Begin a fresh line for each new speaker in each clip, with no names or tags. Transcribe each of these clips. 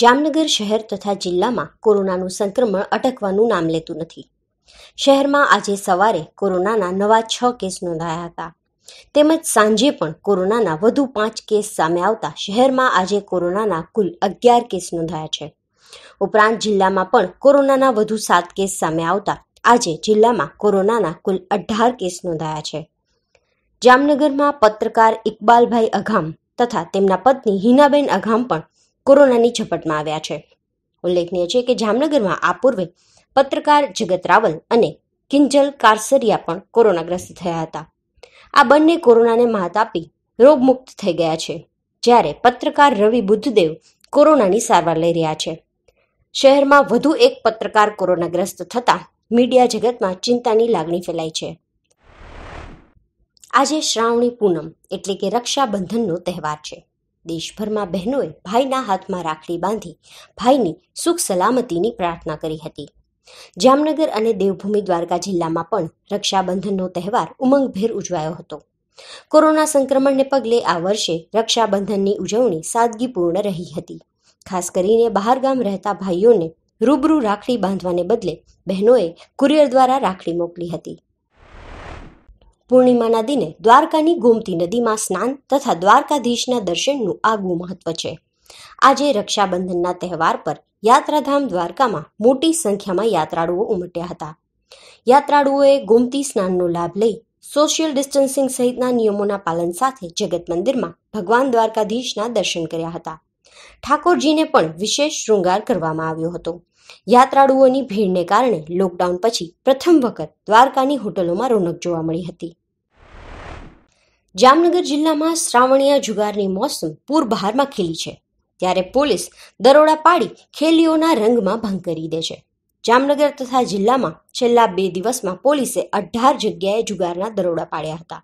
જામનગર શહેર તથા જિલ્લામાં કોરોનાનું સંક્રમણ અટકવાનું નામ લેતું નથી શહેરમાં આજે સવારે કોરોનાના નવા છ કેસ નોંધાયા હતા તેમજ સાંજે પણ કોરોનાના વધુ પાંચ કેસ સામે આવતા શહેરમાં આજે કોરોનાના કુલ અગિયાર કેસ નોંધાયા છે ઉપરાંત જિલ્લામાં પણ કોરોનાના વધુ સાત કેસ સામે આવતા આજે જિલ્લામાં કોરોનાના કુલ અઢાર કેસ નોંધાયા છે જામનગરમાં પત્રકાર ઇકબાલભાઈ અઘામ તથા તેમના પત્ની હિનાબેન અઘામ પણ કોરોનાની ઝપટમાં આવ્યા છે ઉલ્લેખનીય છે કે જામનગરમાં આ પૂર્વે પત્રકાર જગત રાવલ અને કિંજલ કારસરિયા પણ કોરોનાગ્રસ્ત થયા હતા આ બંને કોરોનાને માત આપી રોગમુક્ત થઈ ગયા છે જ્યારે પત્રકાર રવિ બુદ્ધદેવ કોરોનાની સારવાર લઈ રહ્યા છે શહેરમાં વધુ એક પત્રકાર કોરોનાગ્રસ્ત થતાં મીડિયા જગતમાં ચિંતાની લાગણી ફેલાઈ છે આજે શ્રાવણી પૂનમ એટલે કે રક્ષાબંધનનો તહેવાર છે દેશભરમાં બહેનોએ ભાઈના હાથમાં રાખડી બાંધી ભાઈની સુખ સલામતીની પ્રાર્થના કરી હતી જામનગર અને દેવભૂમિ દ્વારકા જિલ્લામાં પણ રક્ષાબંધનનો તહેવાર ઉમંગભેર ઉજવાયો હતો કોરોના સંક્રમણને પગલે આ વર્ષે રક્ષાબંધનની ઉજવણી સાદગીપૂર્ણ રહી હતી ખાસ કરીને બહારગામ રહેતા ભાઈઓને રૂબરૂ રાખડી બાંધવાને બદલે બહેનોએ કુરિયર દ્વારા રાખડી મોકલી હતી પૂર્ણિમાના દિને દ્વારકાની ગોમતી નદીમાં સ્નાન તથા દ્વારકાધીશના દર્શનનું આગવું મહત્વ છે આજે રક્ષાબંધનના તહેવાર પર યાત્રાધામ દ્વારકામાં મોટી સંખ્યામાં યાત્રાળુઓ ઉમટ્યા હતા યાત્રાળુઓએ ગોમતી સ્નાનનો લાભ લઈ સોશિયલ ડિસ્ટન્સિંગ સહિતના નિયમોના પાલન સાથે જગત મંદિરમાં ભગવાન દ્વારકાધીશના દર્શન કર્યા હતા ઠાકોરજીને પણ વિશેષ શૃંગાર કરવામાં આવ્યો હતો યાત્રાળુઓની ભીડને કારણે લોકડાઉન પછી પ્રથમ વખત દ્વારકાની હોટલોમાં રોનક જોવા મળી હતી જામનગર જિલ્લામાં શ્રાવણીયા જુગારની મોસમ પૂરબહારમાં ખીલી છે ત્યારે પોલીસ દરોડા પાડી ખેલીઓના રંગમાં ભંગ કરી દે છે જામનગર તથા જિલ્લામાં છેલ્લા બે દિવસમાં પોલીસે અઢાર જગ્યાએ જુગારના દરોડા પાડ્યા હતા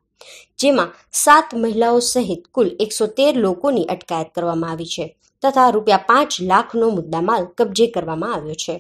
જેમાં સાત મહિલાઓ સહિત કુલ એકસો તેર લોકોની અટકાયત કરવામાં આવી છે તથા રૂપિયા પાંચ લાખનો મુદ્દામાલ કબજે કરવામાં આવ્યો છે